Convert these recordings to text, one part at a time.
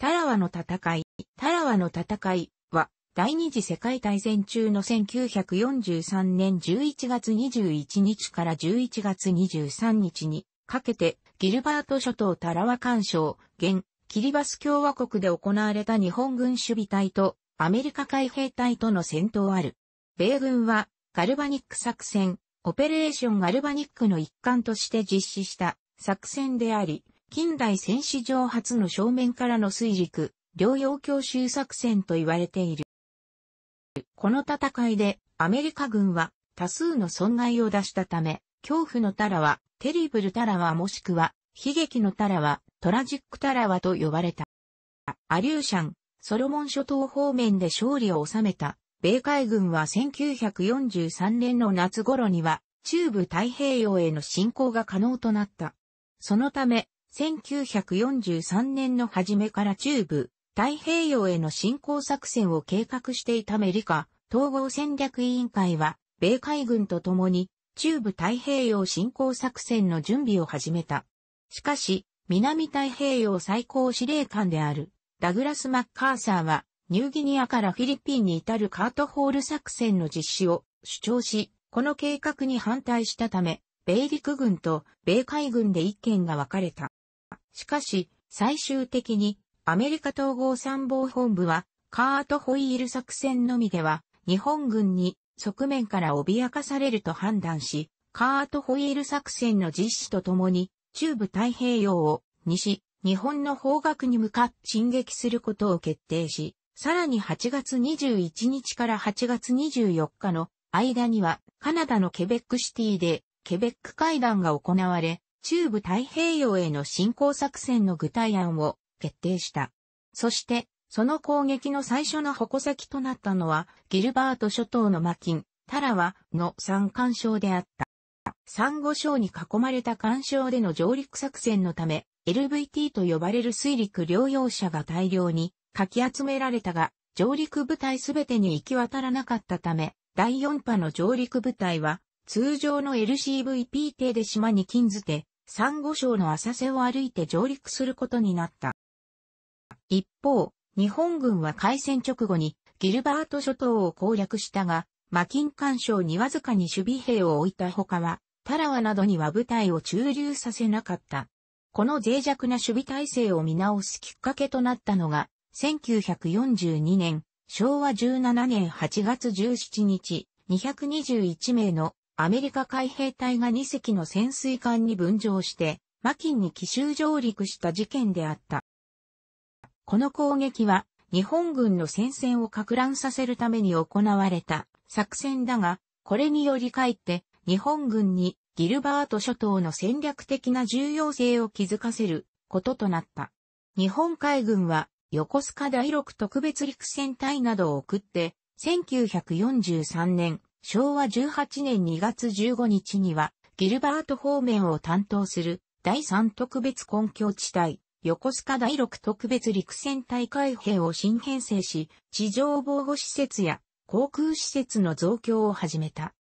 タラワの戦い、タラワの戦いは、第二次世界大戦中の1943年11月21日から11月23日にかけて、ギルバート諸島タラワ干渉、現、キリバス共和国で行われた日本軍守備隊とアメリカ海兵隊との戦闘ある。米軍は、ガルバニック作戦、オペレーションガルバニックの一環として実施した作戦であり、近代戦史上初の正面からの水陸、両洋教襲作戦と言われている。この戦いでアメリカ軍は多数の損害を出したため、恐怖のタラは、テリブルタラはもしくは、悲劇のタラは、トラジックタラはと呼ばれた。アリューシャン、ソロモン諸島方面で勝利を収めた、米海軍は1943年の夏頃には、中部太平洋への侵攻が可能となった。そのため、1943年の初めから中部、太平洋への侵攻作戦を計画していたアメリカ、統合戦略委員会は、米海軍と共に、中部太平洋侵攻作戦の準備を始めた。しかし、南太平洋最高司令官である、ダグラス・マッカーサーは、ニューギニアからフィリピンに至るカートホール作戦の実施を主張し、この計画に反対したため、米陸軍と米海軍で意見が分かれた。しかし、最終的にアメリカ統合参謀本部はカートホイール作戦のみでは日本軍に側面から脅かされると判断し、カートホイール作戦の実施とともに中部太平洋を西、日本の方角に向かって進撃することを決定し、さらに8月21日から8月24日の間にはカナダのケベックシティでケベック会談が行われ、中部太平洋への侵攻作戦の具体案を決定した。そして、その攻撃の最初の矛先となったのは、ギルバート諸島のマキン、タラワの三干渉であった。珊瑚礁に囲まれた干渉での上陸作戦のため、LVT と呼ばれる水陸両用車が大量にかき集められたが、上陸部隊すべてに行き渡らなかったため、第4波の上陸部隊は、通常の LCVP 艇で島に禁ずて、三五章礁の浅瀬を歩いて上陸することになった。一方、日本軍は開戦直後にギルバート諸島を攻略したが、マキン干渉にわずかに守備兵を置いた他は、タラワなどには部隊を駐留させなかった。この脆弱な守備体制を見直すきっかけとなったのが、1942年、昭和17年8月17日、221名のアメリカ海兵隊が2隻の潜水艦に分乗して、マキンに奇襲上陸した事件であった。この攻撃は、日本軍の戦線を拡乱させるために行われた作戦だが、これによりかえって、日本軍にギルバート諸島の戦略的な重要性を築かせることとなった。日本海軍は横須賀第6特別陸戦隊などを送って1943年昭和18年2月15日には、ギルバート方面を担当する第3特別根拠地帯、横須賀第6特別陸戦隊海兵を新編成し、地上防護施設や航空施設の増強を始めた。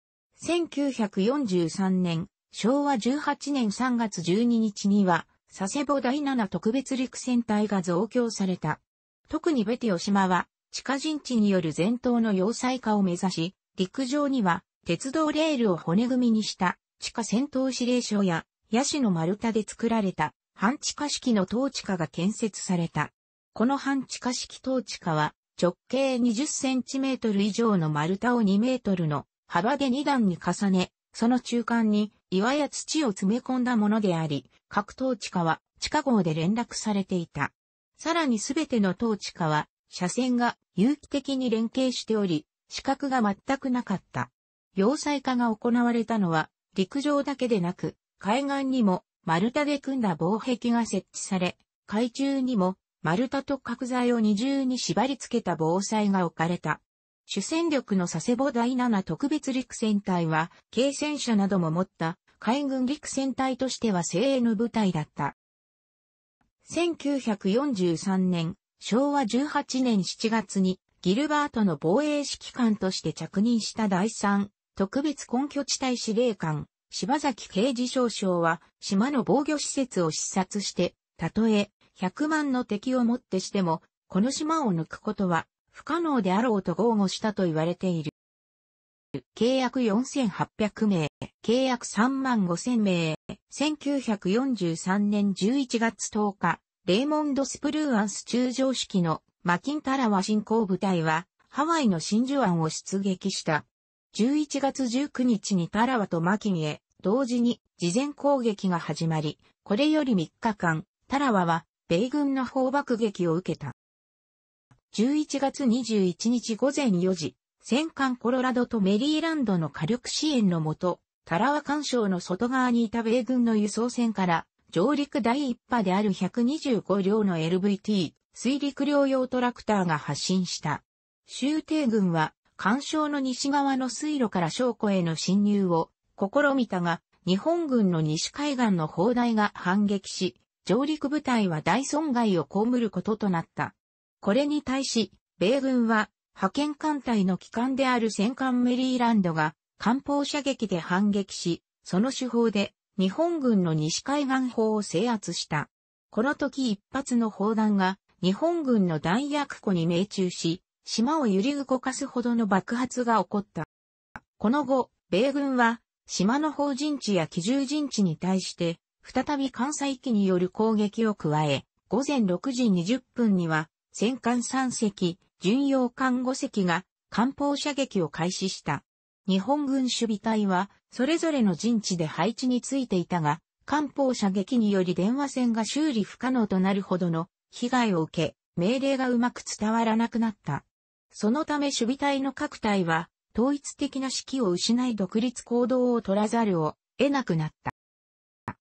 1943年、昭和18年3月12日には、佐世保第7特別陸戦隊が増強された。特にベテオ島は、地下陣地による前頭の要塞化を目指し、陸上には鉄道レールを骨組みにした地下戦闘指令所やヤシの丸太で作られた半地下式の統治下が建設された。この半地下式統治下は直径2 0トル以上の丸太を2ルの幅で2段に重ね、その中間に岩や土を詰め込んだものであり、各統治下は地下号で連絡されていた。さらにすべての統治下は、車線が有機的に連携しており、資格が全くなかった。要塞化が行われたのは、陸上だけでなく、海岸にも丸太で組んだ防壁が設置され、海中にも丸太と角材を二重に縛り付けた防災が置かれた。主戦力の佐世保第七特別陸戦隊は、軽戦車なども持った海軍陸戦隊としては精鋭の部隊だった。1943年、昭和18年7月にギルバートの防衛指揮官として着任した第3特別根拠地帯司令官、柴崎刑事少将は、島の防御施設を視察して、たとえ、100万の敵をもってしても、この島を抜くことは、不可能であろうと豪語したと言われている。契約4800名、契約3万5000名、1943年11月10日、レーモンド・スプルーアンス中常式のマキンタラワ進行部隊は、ハワイの真珠湾を出撃した。11月19日にタラワとマキンへ、同時に事前攻撃が始まり、これより3日間、タラワは、米軍の砲爆撃を受けた。11月21日午前4時、戦艦コロラドとメリーランドの火力支援のもと、タラワ干渉の外側にいた米軍の輸送船から、上陸第一波である125両の LVT、水陸両用トラクターが発進した。州帝軍は、干渉の西側の水路から証拠への侵入を試みたが、日本軍の西海岸の砲台が反撃し、上陸部隊は大損害を被ることとなった。これに対し、米軍は、派遣艦隊の機関である戦艦メリーランドが、艦砲射撃で反撃し、その手法で、日本軍の西海岸砲を制圧した。この時一発の砲弾が、日本軍の弾薬庫に命中し、島を揺り動かすほどの爆発が起こった。この後、米軍は、島の法人地や基準陣地に対して、再び関西機による攻撃を加え、午前6時20分には、戦艦3隻、巡洋艦5隻が、艦砲射撃を開始した。日本軍守備隊は、それぞれの陣地で配置についていたが、艦砲射撃により電話線が修理不可能となるほどの被害を受け、命令がうまく伝わらなくなった。そのため守備隊の各隊は、統一的な指揮を失い独立行動を取らざるを得なくなった。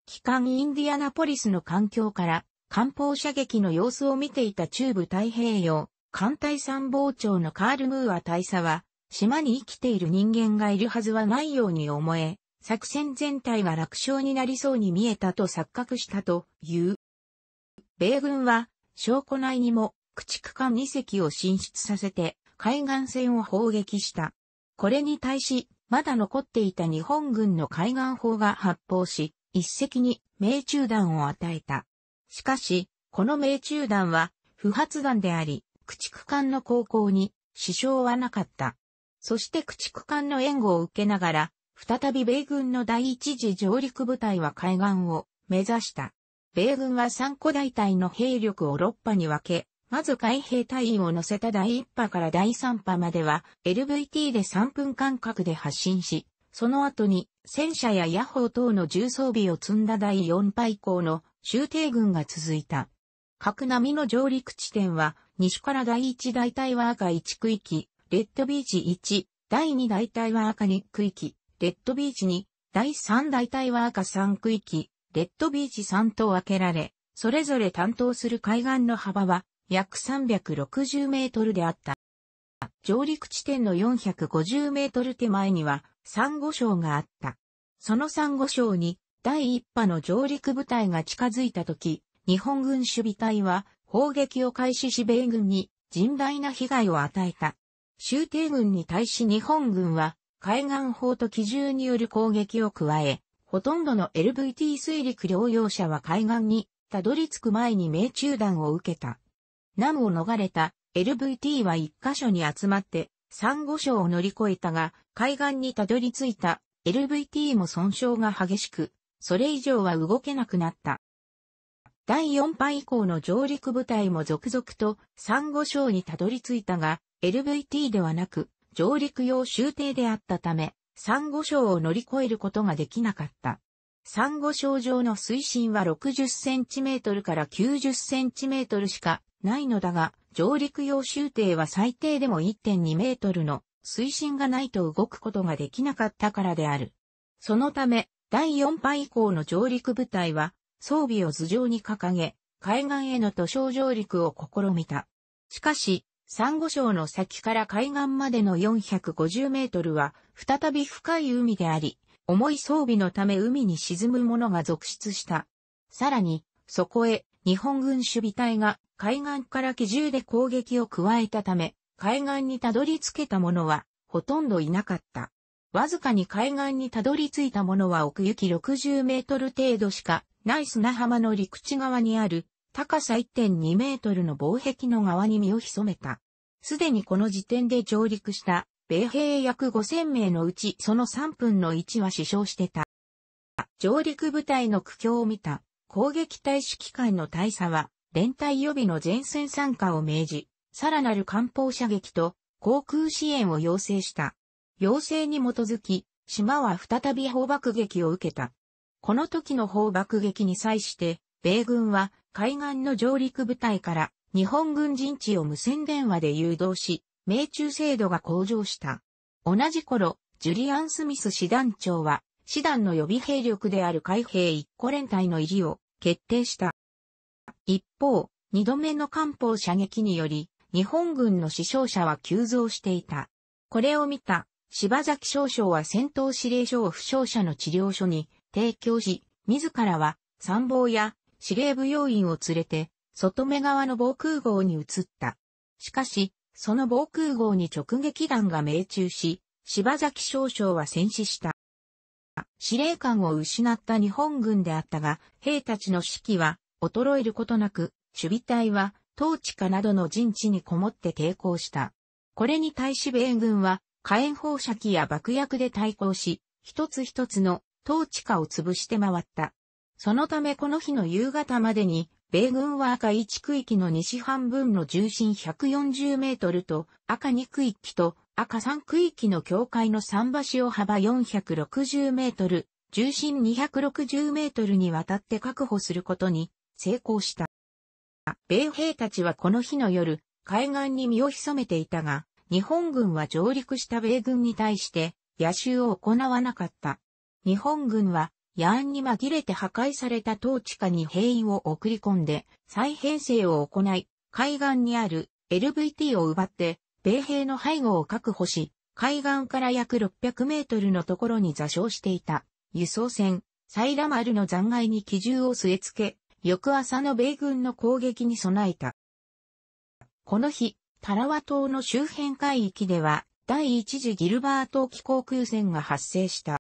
機関インディアナポリスの環境から、艦砲射撃の様子を見ていた中部太平洋、艦隊参謀長のカール・ムーア大佐は、島に生きている人間がいるはずはないように思え、作戦全体が楽勝になりそうに見えたと錯覚したという。米軍は証拠内にも駆逐艦2隻を進出させて海岸線を砲撃した。これに対し、まだ残っていた日本軍の海岸砲が発砲し、一隻に命中弾を与えた。しかし、この命中弾は不発弾であり、駆逐艦の航行に支障はなかった。そして駆逐艦の援護を受けながら、再び米軍の第一次上陸部隊は海岸を目指した。米軍は3個大隊の兵力を6波に分け、まず海兵隊員を乗せた第1波から第3波までは LVT で3分間隔で発進し、その後に戦車や野砲等の重装備を積んだ第4波以降の集艇軍が続いた。核波の上陸地点は西から第1大隊は赤1区域、レッドビーチ1、第2大隊は赤2区域、レッドビーチ2、第3大隊は赤3区域、レッドビーチ3と分けられ、それぞれ担当する海岸の幅は約360メートルであった。上陸地点の450メートル手前には、サンゴ礁があった。そのサンゴ礁に第1波の上陸部隊が近づいた時、日本軍守備隊は砲撃を開始し米軍に甚大な被害を与えた。終帝軍に対し日本軍は海岸法と機銃による攻撃を加え、ほとんどの LVT 水陸療養者は海岸にたどり着く前に命中弾を受けた。難を逃れた LVT は一箇所に集まって珊瑚礁を乗り越えたが、海岸にたどり着いた LVT も損傷が激しく、それ以上は動けなくなった。第4波以降の上陸部隊も続々と珊瑚礁にたどり着いたが、LVT ではなく、上陸用終艇であったため、珊瑚礁を乗り越えることができなかった。珊瑚礁上の水深は60センチメートルから90センチメートルしかないのだが、上陸用終艇は最低でも1.2メートルの水深がないと動くことができなかったからである。そのため、第4波以降の上陸部隊は装備を頭上に掲げ、海岸への塗装上陸を試みた。しかし、サンゴ礁の先から海岸までの450メートルは、再び深い海であり、重い装備のため海に沈む者が続出した。さらに、そこへ日本軍守備隊が海岸から機銃で攻撃を加えたため、海岸にたどり着けた者はほとんどいなかった。わずかに海岸にたどり着いた者は奥行き60メートル程度しかない砂浜の陸地側にある高さ1.2メートルの防壁の側に身を潜めた。すでにこの時点で上陸した米兵約5000名のうちその3分の1は死傷してた。上陸部隊の苦境を見た攻撃隊指揮官の大佐は連隊予備の前線参加を命じ、さらなる艦砲射撃と航空支援を要請した。要請に基づき、島は再び砲爆撃を受けた。この時の砲爆撃に際して、米軍は海岸の上陸部隊から日本軍陣地を無線電話で誘導し、命中精度が向上した。同じ頃、ジュリアン・スミス師団長は、師団の予備兵力である海兵一個連隊の入りを決定した。一方、二度目の艦砲射撃により、日本軍の死傷者は急増していた。これを見た、柴崎少将は戦闘指令所を負傷者の治療所に提供し、自らは参謀や司令部要員を連れて、外目側の防空壕に移った。しかし、その防空壕に直撃弾が命中し、柴崎少将は戦死した。司令官を失った日本軍であったが、兵たちの士気は衰えることなく、守備隊は、統治下などの陣地にこもって抵抗した。これに対し米軍は、火炎放射器や爆薬で対抗し、一つ一つの統治下を潰して回った。そのためこの日の夕方までに、米軍は赤1区域の西半分の重心140メートルと、赤2区域と赤3区域の境界の桟橋を幅460メートル、重心260メートルにわたって確保することに成功した。米兵たちはこの日の夜、海岸に身を潜めていたが、日本軍は上陸した米軍に対して、野襲を行わなかった。日本軍はヤーに紛れて破壊された統治下に兵員を送り込んで、再編成を行い、海岸にある LVT を奪って、米兵の背後を確保し、海岸から約600メートルのところに座礁していた、輸送船、サイラ丸の残骸に機銃を据え付け、翌朝の米軍の攻撃に備えた。この日、タラワ島の周辺海域では、第一次ギルバー島気航空戦が発生した。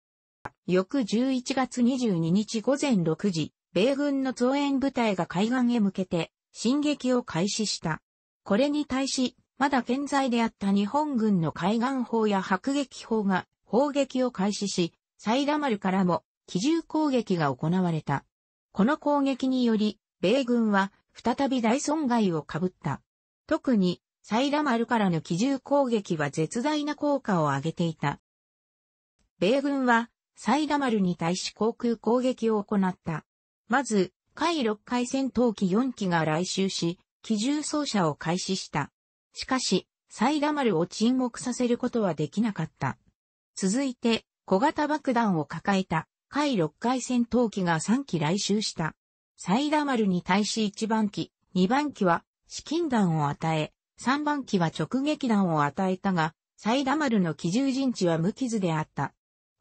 翌11月22日午前6時、米軍の増援部隊が海岸へ向けて、進撃を開始した。これに対し、まだ健在であった日本軍の海岸砲や迫撃砲が砲撃を開始し、サイマルからも機銃攻撃が行われた。この攻撃により、米軍は再び大損害を被った。特に、サイマルからの機銃攻撃は絶大な効果を上げていた。米軍はサイダマルに対し航空攻撃を行った。まず、海6海戦闘機4機が来襲し、機銃掃射を開始した。しかし、サイダマルを沈黙させることはできなかった。続いて、小型爆弾を抱えた、海6海戦闘機が3機来襲した。サイダマルに対し1番機、2番機は、資金弾を与え、3番機は直撃弾を与えたが、サイダマルの機銃陣地は無傷であった。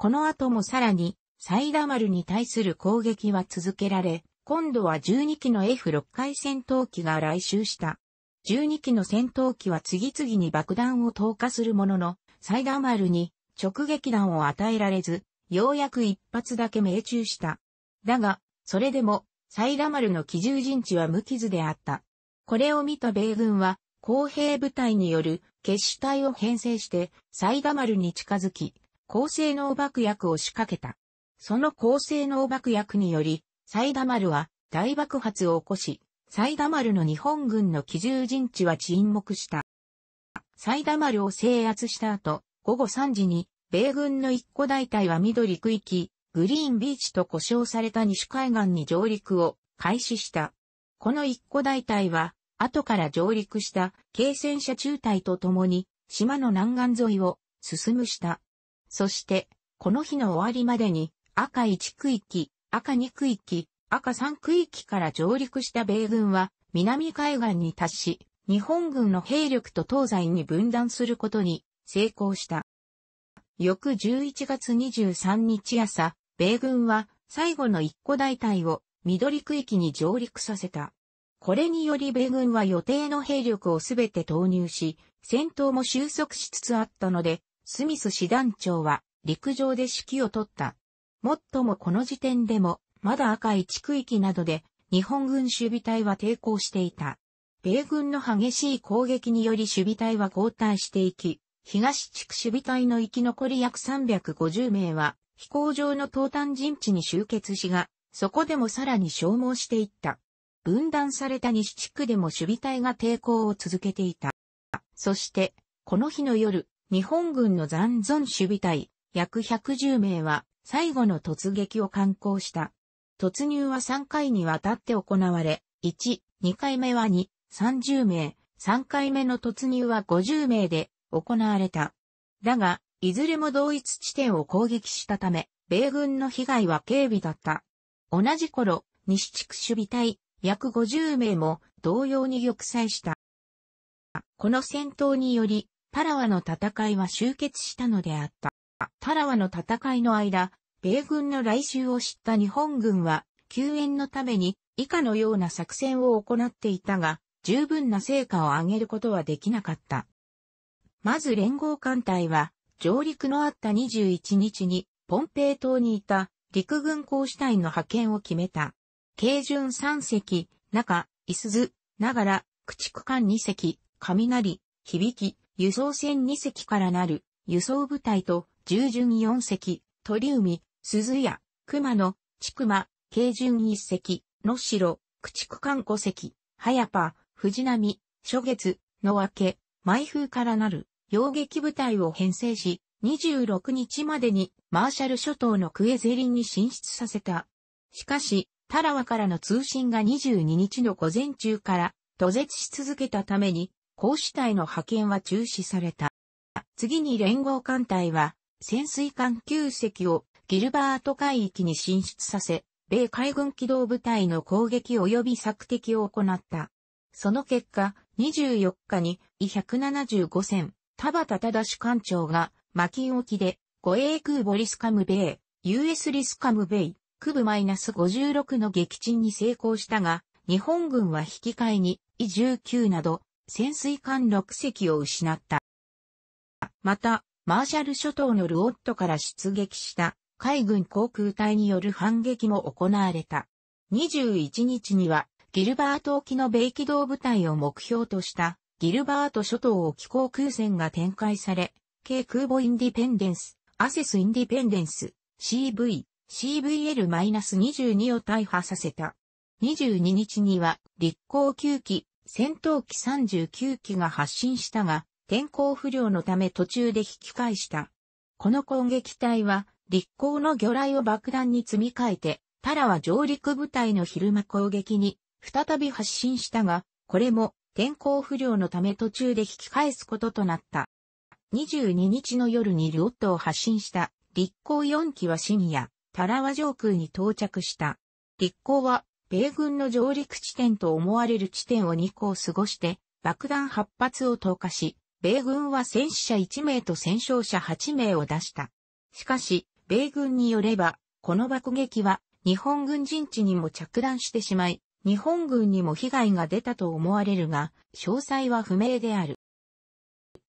この後もさらに、サイダマルに対する攻撃は続けられ、今度は12機の F6 回戦闘機が来襲した。12機の戦闘機は次々に爆弾を投下するものの、サイダマルに直撃弾を与えられず、ようやく一発だけ命中した。だが、それでも、サイダマルの機銃陣地は無傷であった。これを見た米軍は、公平部隊による決死隊を編成して、サイダマルに近づき、高性能爆薬を仕掛けた。その高性能爆薬により、サイダマルは大爆発を起こし、サイダマルの日本軍の機銃陣地は沈黙した。サイダマルを制圧した後、午後3時に、米軍の一個大隊は緑区域、グリーンビーチと呼称された西海岸に上陸を開始した。この一個大隊は、後から上陸した軽戦車中隊と共に、島の南岸沿いを進むした。そして、この日の終わりまでに、赤1区域、赤2区域、赤3区域から上陸した米軍は、南海岸に達し、日本軍の兵力と東西に分断することに成功した。翌11月23日朝、米軍は最後の一個大隊を緑区域に上陸させた。これにより米軍は予定の兵力をすべて投入し、戦闘も収束しつつあったので、スミス師団長は陸上で指揮を取った。もっともこの時点でも、まだ赤い地区域などで日本軍守備隊は抵抗していた。米軍の激しい攻撃により守備隊は後退していき、東地区守備隊の生き残り約350名は飛行場の東端陣地に集結しが、そこでもさらに消耗していった。分断された西地区でも守備隊が抵抗を続けていた。そして、この日の夜、日本軍の残存守備隊、約110名は最後の突撃を観光した。突入は3回にわたって行われ、1、2回目は2、30名、3回目の突入は50名で行われた。だが、いずれも同一地点を攻撃したため、米軍の被害は軽微だった。同じ頃、西地区守備隊、約50名も同様に玉砕した。この戦闘により、タラワの戦いは終結したのであった。タラワの戦いの間、米軍の来襲を知った日本軍は、救援のために以下のような作戦を行っていたが、十分な成果を上げることはできなかった。まず連合艦隊は、上陸のあった21日に、ポンペイ島にいた陸軍公使隊の派遣を決めた。軽巡3隻、中、いすず、ながら、駆逐艦2隻、雷、響き、輸送船2隻からなる輸送部隊と従順4隻、鳥海、鈴屋、熊野、千熊、軽順1隻、野城、駆逐艦5隻、早パ、藤波、初月、の明け、毎風からなる、洋劇部隊を編成し、26日までにマーシャル諸島のクエゼリンに進出させた。しかし、タラワからの通信が22日の午前中から途絶し続けたために、公主隊の派遣は中止された。次に連合艦隊は潜水艦9隻をギルバート海域に進出させ、米海軍機動部隊の攻撃及び索敵を行った。その結果、24日に、イ175戦、田畑忠艦長が、巻沖で、護衛空母リスカムベイ、US リスカムベイ、ナス -56 の撃沈に成功したが、日本軍は引き換えに、E19 など、潜水艦6隻を失った。また、マーシャル諸島のルオットから出撃した海軍航空隊による反撃も行われた。21日には、ギルバート沖の米機動部隊を目標としたギルバート諸島沖航空戦が展開され、軽空母インディペンデンス、アセスインディペンデンス、CV、CVL-22 を大破させた。22日には、立候9機、戦闘機39機が発進したが、天候不良のため途中で引き返した。この攻撃隊は、立候の魚雷を爆弾に積み替えて、タラは上陸部隊の昼間攻撃に、再び発進したが、これも天候不良のため途中で引き返すこととなった。22日の夜に両トを発進した立候4機は深夜、タラワ上空に到着した。立候は米軍の上陸地点と思われる地点を2個を過ごして、爆弾8発を投下し、米軍は戦死者1名と戦勝者8名を出した。しかし、米軍によれば、この爆撃は日本軍陣地にも着弾してしまい、日本軍にも被害が出たと思われるが、詳細は不明である。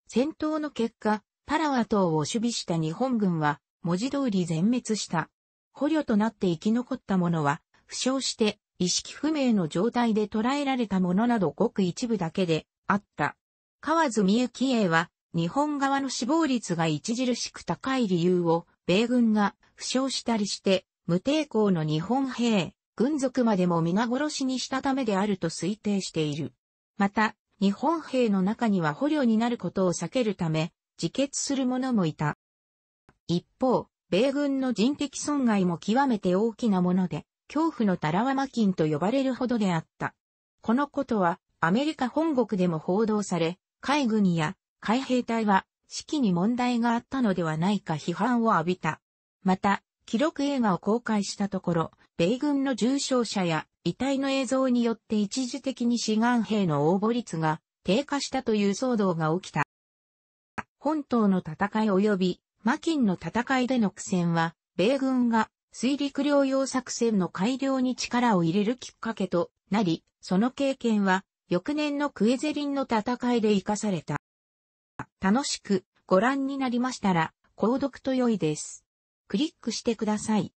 戦闘の結果、パラワ島を守備した日本軍は、文字通り全滅した。捕虜となって生き残った者は、負傷して意識不明の状態で捉えられたものなどごく一部だけであった。河津美幸栄は、日本側の死亡率が著しく高い理由を、米軍が負傷したりして、無抵抗の日本兵、軍属までも皆殺しにしたためであると推定している。また、日本兵の中には捕虜になることを避けるため、自決する者もいた。一方、米軍の人的損害も極めて大きなもので、恐怖のタラワマキンと呼ばれるほどであった。このことはアメリカ本国でも報道され、海軍や海兵隊は指揮に問題があったのではないか批判を浴びた。また、記録映画を公開したところ、米軍の重傷者や遺体の映像によって一時的に志願兵の応募率が低下したという騒動が起きた。本島の戦い及び、マキンの戦いでの苦戦は、米軍が水陸両用作戦の改良に力を入れるきっかけとなり、その経験は翌年のクエゼリンの戦いで活かされた。楽しくご覧になりましたら、購読と良いです。クリックしてください。